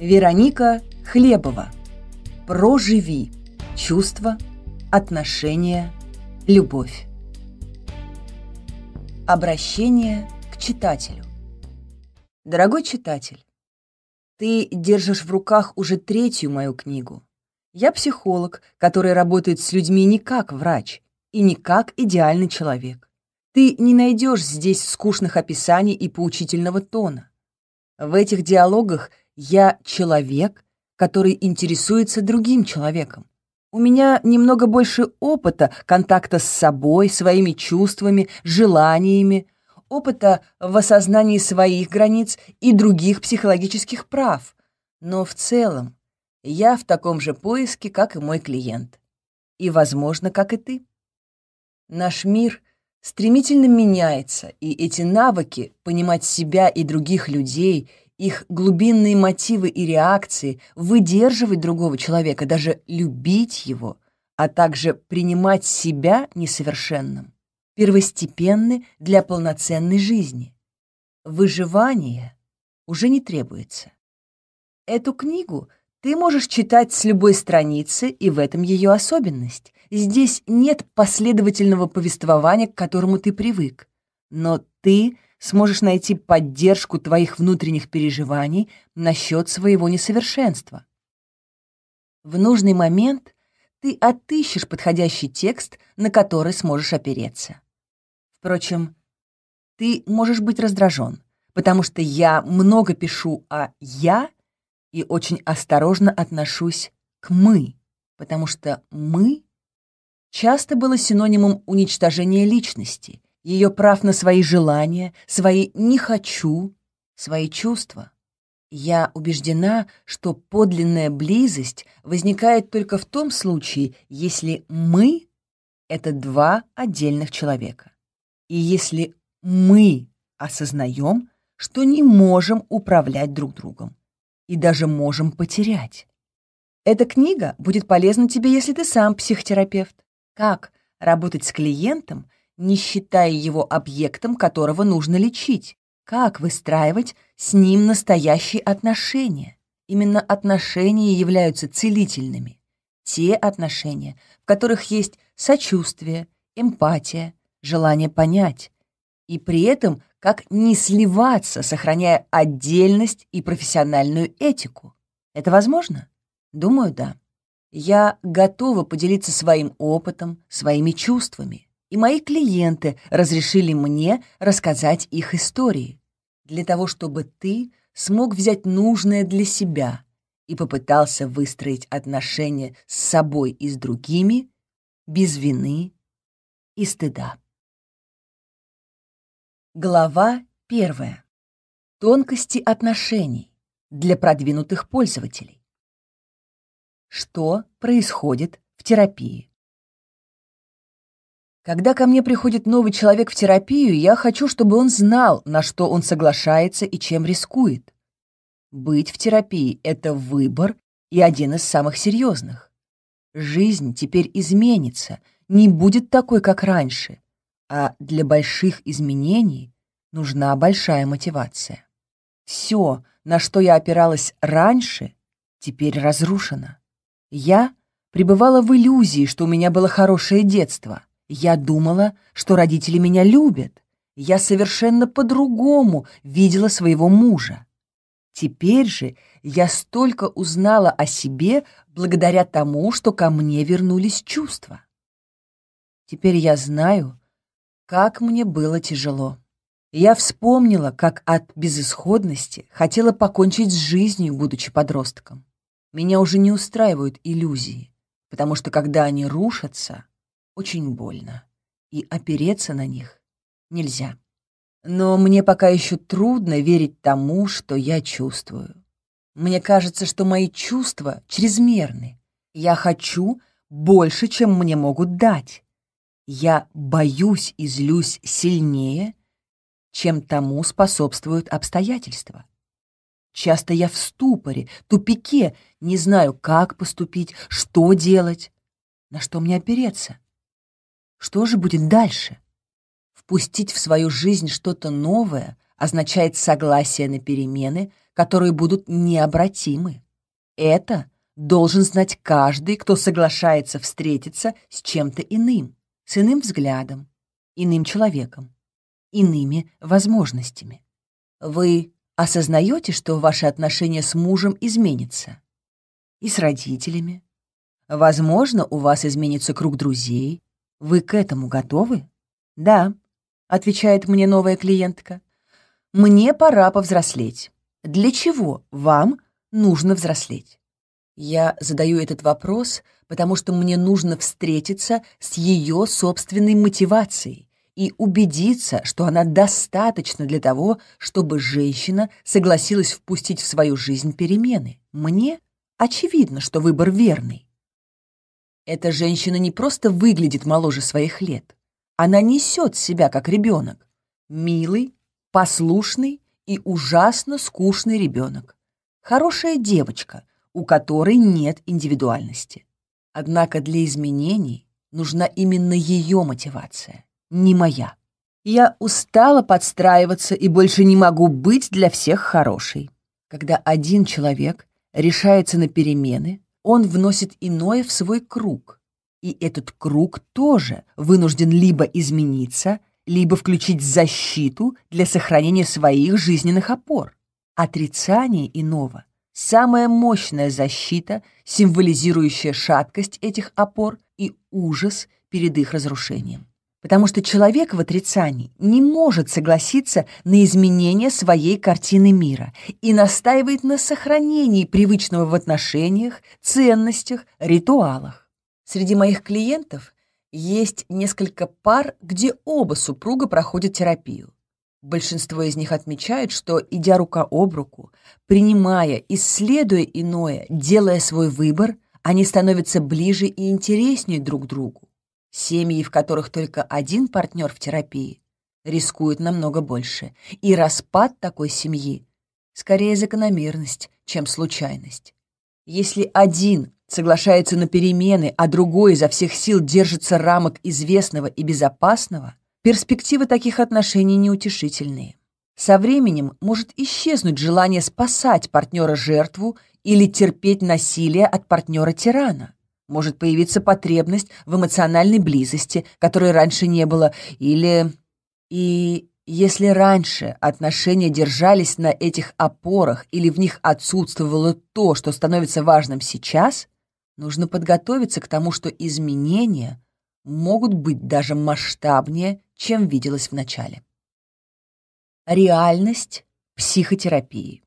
Вероника Хлебова. Проживи. Чувства, отношения, любовь. Обращение к читателю. Дорогой читатель, ты держишь в руках уже третью мою книгу. Я психолог, который работает с людьми не как врач и не как идеальный человек. Ты не найдешь здесь скучных описаний и поучительного тона. В этих диалогах я человек, который интересуется другим человеком. У меня немного больше опыта контакта с собой, своими чувствами, желаниями, опыта в осознании своих границ и других психологических прав. Но в целом я в таком же поиске, как и мой клиент. И, возможно, как и ты. Наш мир стремительно меняется, и эти навыки понимать себя и других людей их глубинные мотивы и реакции, выдерживать другого человека, даже любить его, а также принимать себя несовершенным, первостепенны для полноценной жизни. Выживание уже не требуется. Эту книгу ты можешь читать с любой страницы, и в этом ее особенность. Здесь нет последовательного повествования, к которому ты привык, но ты — сможешь найти поддержку твоих внутренних переживаний насчет своего несовершенства. В нужный момент ты отыщешь подходящий текст, на который сможешь опереться. Впрочем, ты можешь быть раздражен, потому что я много пишу о «я» и очень осторожно отношусь к «мы», потому что «мы» часто было синонимом уничтожения личности — ее прав на свои желания, свои «не хочу», свои чувства. Я убеждена, что подлинная близость возникает только в том случае, если «мы» — это два отдельных человека. И если мы осознаем, что не можем управлять друг другом и даже можем потерять. Эта книга будет полезна тебе, если ты сам психотерапевт. Как работать с клиентом, не считая его объектом, которого нужно лечить? Как выстраивать с ним настоящие отношения? Именно отношения являются целительными. Те отношения, в которых есть сочувствие, эмпатия, желание понять. И при этом как не сливаться, сохраняя отдельность и профессиональную этику. Это возможно? Думаю, да. Я готова поделиться своим опытом, своими чувствами и мои клиенты разрешили мне рассказать их истории, для того чтобы ты смог взять нужное для себя и попытался выстроить отношения с собой и с другими без вины и стыда. Глава первая. Тонкости отношений для продвинутых пользователей. Что происходит в терапии? Когда ко мне приходит новый человек в терапию, я хочу, чтобы он знал, на что он соглашается и чем рискует. Быть в терапии — это выбор и один из самых серьезных. Жизнь теперь изменится, не будет такой, как раньше, а для больших изменений нужна большая мотивация. Все, на что я опиралась раньше, теперь разрушено. Я пребывала в иллюзии, что у меня было хорошее детство — я думала, что родители меня любят. Я совершенно по-другому видела своего мужа. Теперь же я столько узнала о себе благодаря тому, что ко мне вернулись чувства. Теперь я знаю, как мне было тяжело. Я вспомнила, как от безысходности хотела покончить с жизнью, будучи подростком. Меня уже не устраивают иллюзии, потому что когда они рушатся, очень больно, и опереться на них нельзя. Но мне пока еще трудно верить тому, что я чувствую. Мне кажется, что мои чувства чрезмерны. Я хочу больше, чем мне могут дать. Я боюсь и злюсь сильнее, чем тому способствуют обстоятельства. Часто я в ступоре, тупике, не знаю, как поступить, что делать, на что мне опереться. Что же будет дальше? Впустить в свою жизнь что-то новое означает согласие на перемены, которые будут необратимы. Это должен знать каждый, кто соглашается встретиться с чем-то иным, с иным взглядом, иным человеком, иными возможностями. Вы осознаете, что ваши отношения с мужем изменятся? И с родителями? Возможно, у вас изменится круг друзей, вы к этому готовы? Да, отвечает мне новая клиентка. Мне пора повзрослеть. Для чего вам нужно взрослеть? Я задаю этот вопрос, потому что мне нужно встретиться с ее собственной мотивацией и убедиться, что она достаточно для того, чтобы женщина согласилась впустить в свою жизнь перемены. Мне очевидно, что выбор верный. Эта женщина не просто выглядит моложе своих лет. Она несет себя как ребенок. Милый, послушный и ужасно скучный ребенок. Хорошая девочка, у которой нет индивидуальности. Однако для изменений нужна именно ее мотивация, не моя. Я устала подстраиваться и больше не могу быть для всех хорошей. Когда один человек решается на перемены, он вносит иное в свой круг, и этот круг тоже вынужден либо измениться, либо включить защиту для сохранения своих жизненных опор. Отрицание иного – самая мощная защита, символизирующая шаткость этих опор и ужас перед их разрушением потому что человек в отрицании не может согласиться на изменение своей картины мира и настаивает на сохранении привычного в отношениях, ценностях, ритуалах. Среди моих клиентов есть несколько пар, где оба супруга проходят терапию. Большинство из них отмечают, что, идя рука об руку, принимая, исследуя иное, делая свой выбор, они становятся ближе и интереснее друг другу. Семьи, в которых только один партнер в терапии, рискуют намного больше, и распад такой семьи — скорее закономерность, чем случайность. Если один соглашается на перемены, а другой изо всех сил держится рамок известного и безопасного, перспективы таких отношений неутешительные. Со временем может исчезнуть желание спасать партнера-жертву или терпеть насилие от партнера-тирана. Может появиться потребность в эмоциональной близости, которой раньше не было, или... И если раньше отношения держались на этих опорах или в них отсутствовало то, что становится важным сейчас, нужно подготовиться к тому, что изменения могут быть даже масштабнее, чем виделось в начале. Реальность психотерапии.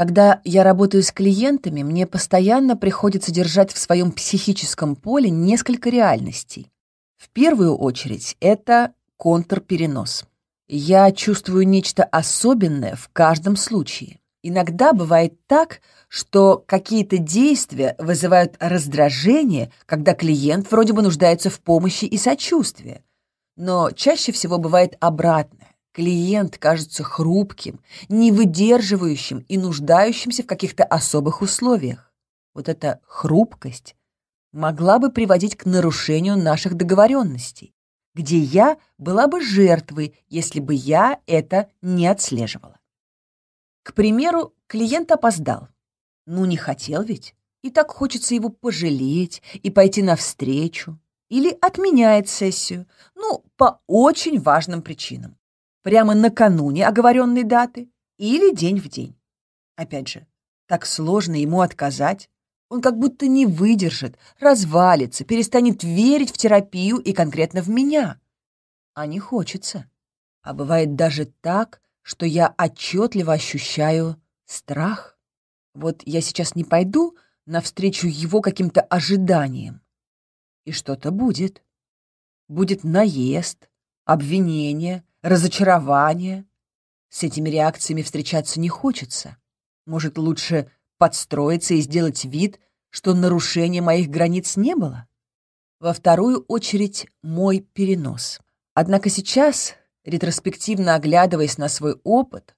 Когда я работаю с клиентами, мне постоянно приходится держать в своем психическом поле несколько реальностей. В первую очередь это контрперенос. Я чувствую нечто особенное в каждом случае. Иногда бывает так, что какие-то действия вызывают раздражение, когда клиент вроде бы нуждается в помощи и сочувствии. Но чаще всего бывает обратно. Клиент кажется хрупким, не выдерживающим и нуждающимся в каких-то особых условиях. Вот эта хрупкость могла бы приводить к нарушению наших договоренностей, где я была бы жертвой, если бы я это не отслеживала. К примеру, клиент опоздал. Ну, не хотел ведь. И так хочется его пожалеть и пойти навстречу. Или отменяет сессию. Ну, по очень важным причинам прямо накануне оговоренной даты или день в день. Опять же, так сложно ему отказать. Он как будто не выдержит, развалится, перестанет верить в терапию и конкретно в меня. А не хочется. А бывает даже так, что я отчетливо ощущаю страх. Вот я сейчас не пойду навстречу его каким-то ожиданиям. И что-то будет. Будет наезд, обвинение, разочарование. С этими реакциями встречаться не хочется. Может, лучше подстроиться и сделать вид, что нарушения моих границ не было? Во вторую очередь, мой перенос. Однако сейчас, ретроспективно оглядываясь на свой опыт,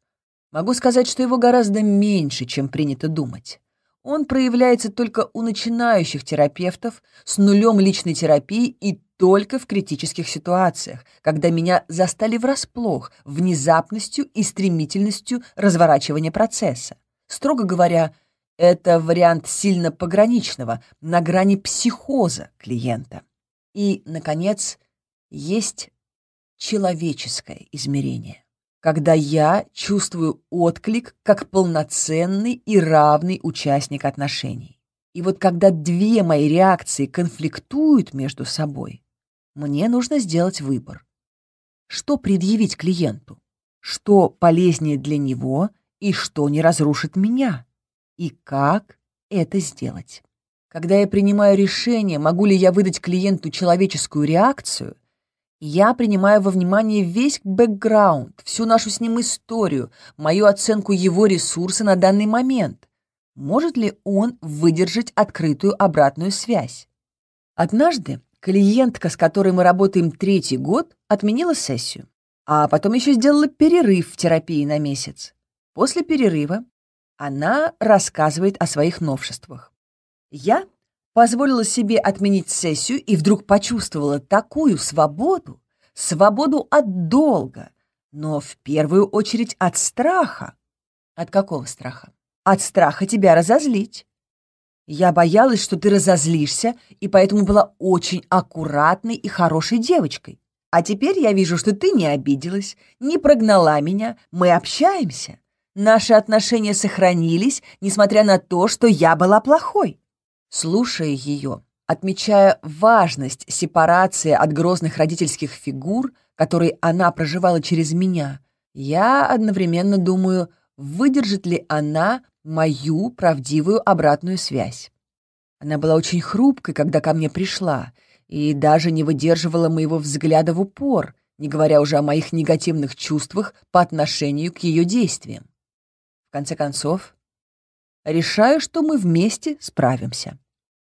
могу сказать, что его гораздо меньше, чем принято думать. Он проявляется только у начинающих терапевтов с нулем личной терапии и только в критических ситуациях, когда меня застали врасплох внезапностью и стремительностью разворачивания процесса. Строго говоря, это вариант сильно пограничного, на грани психоза клиента. И, наконец, есть человеческое измерение, когда я чувствую отклик как полноценный и равный участник отношений. И вот когда две мои реакции конфликтуют между собой, мне нужно сделать выбор. Что предъявить клиенту? Что полезнее для него и что не разрушит меня? И как это сделать? Когда я принимаю решение, могу ли я выдать клиенту человеческую реакцию, я принимаю во внимание весь бэкграунд, всю нашу с ним историю, мою оценку его ресурса на данный момент. Может ли он выдержать открытую обратную связь? Однажды Клиентка, с которой мы работаем третий год, отменила сессию. А потом еще сделала перерыв в терапии на месяц. После перерыва она рассказывает о своих новшествах. Я позволила себе отменить сессию и вдруг почувствовала такую свободу, свободу от долга, но в первую очередь от страха. От какого страха? От страха тебя разозлить. Я боялась, что ты разозлишься, и поэтому была очень аккуратной и хорошей девочкой. А теперь я вижу, что ты не обиделась, не прогнала меня, мы общаемся. Наши отношения сохранились, несмотря на то, что я была плохой. Слушая ее, отмечая важность сепарации от грозных родительских фигур, которые она проживала через меня, я одновременно думаю, выдержит ли она мою правдивую обратную связь. Она была очень хрупкой, когда ко мне пришла, и даже не выдерживала моего взгляда в упор, не говоря уже о моих негативных чувствах по отношению к ее действиям. В конце концов, решаю, что мы вместе справимся.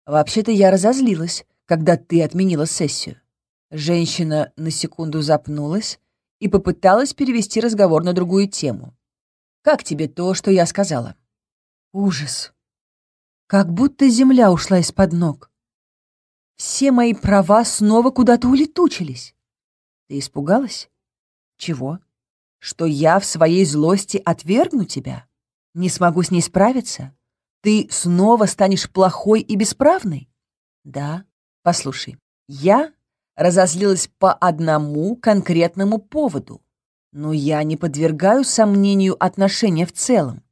Вообще-то я разозлилась, когда ты отменила сессию. Женщина на секунду запнулась и попыталась перевести разговор на другую тему. «Как тебе то, что я сказала?» Ужас! Как будто земля ушла из-под ног. Все мои права снова куда-то улетучились. Ты испугалась? Чего? Что я в своей злости отвергну тебя? Не смогу с ней справиться? Ты снова станешь плохой и бесправной? Да. Послушай, я разозлилась по одному конкретному поводу. Но я не подвергаю сомнению отношения в целом.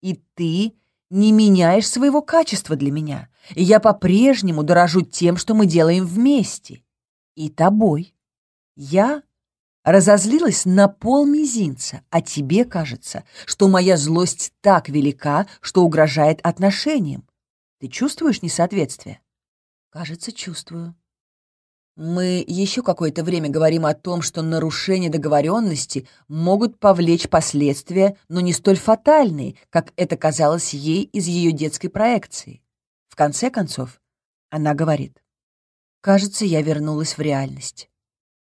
И ты не меняешь своего качества для меня, и я по-прежнему дорожу тем, что мы делаем вместе. И тобой. Я разозлилась на пол мизинца, а тебе кажется, что моя злость так велика, что угрожает отношениям. Ты чувствуешь несоответствие? Кажется, чувствую. Мы еще какое-то время говорим о том, что нарушения договоренности могут повлечь последствия, но не столь фатальные, как это казалось ей из ее детской проекции. В конце концов, она говорит, «Кажется, я вернулась в реальность.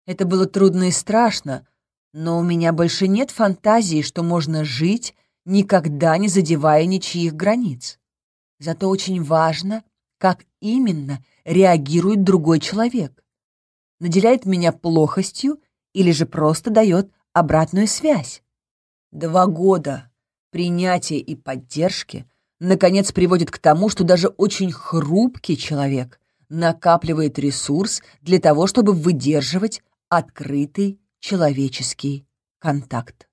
Это было трудно и страшно, но у меня больше нет фантазии, что можно жить, никогда не задевая ничьих границ. Зато очень важно, как именно реагирует другой человек наделяет меня плохостью или же просто дает обратную связь. Два года принятия и поддержки наконец приводит к тому, что даже очень хрупкий человек накапливает ресурс для того, чтобы выдерживать открытый человеческий контакт.